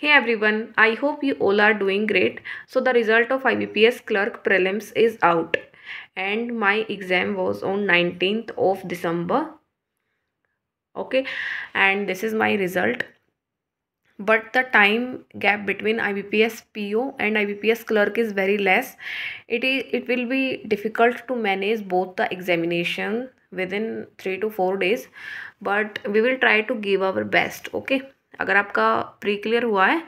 Hey everyone, I hope you all are doing great. So the result of IBPS clerk prelims is out and my exam was on 19th of December. Okay, and this is my result. But the time gap between IBPS PO and IBPS clerk is very less. It is it will be difficult to manage both the examination within 3 to 4 days but we will try to give our best okay अगर आपका pre clear हुआ है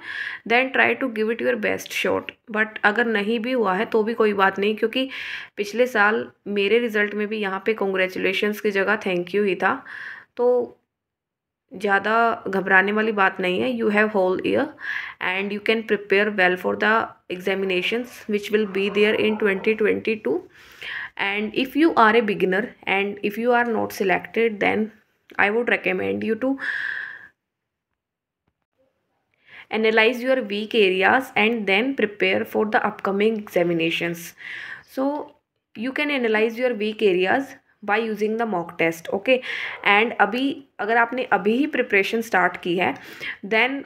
then try to give it your best shot but अगर नहीं भी हुआ है तो भी कोई बात नहीं क्योंकि पिछले साल मेरे रिज़ल्ट में भी यहाँ पे कॉन्ग्रेचुलेशन की जगह थैंक यू ही था तो ज़्यादा घबराने वाली बात नहीं है you have whole year and you can prepare well for the examinations which will be there in twenty twenty two and if you are a beginner and if you are not selected then I would recommend you to analyze your weak areas and then prepare for the upcoming examinations so you can analyze your weak areas by using the mock test okay and abhi agar aapne abhi hi preparation start ki then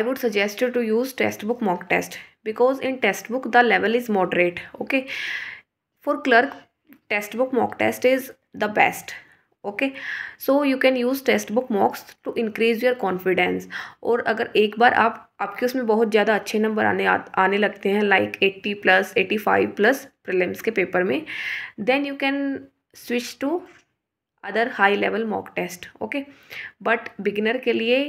i would suggest you to use textbook mock test because in textbook the level is moderate okay for clerk textbook mock test is the best okay so you can use textbook mocks to increase your confidence और अगर एक बार आप आपके उसमें बहुत ज़्यादा अच्छे number आने आ, आने लगते हैं like eighty plus eighty five plus prelims के पेपर में then you can switch to other high level mock test okay but beginner के लिए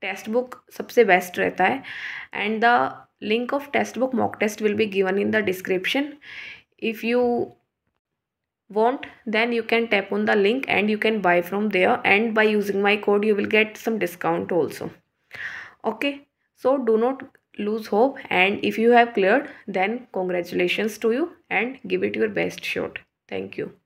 टेक्स्ट बुक सबसे बेस्ट रहता है and the link of textbook mock test will be given in the description if you want then you can tap on the link and you can buy from there and by using my code you will get some discount also okay so do not lose hope and if you have cleared then congratulations to you and give it your best shot thank you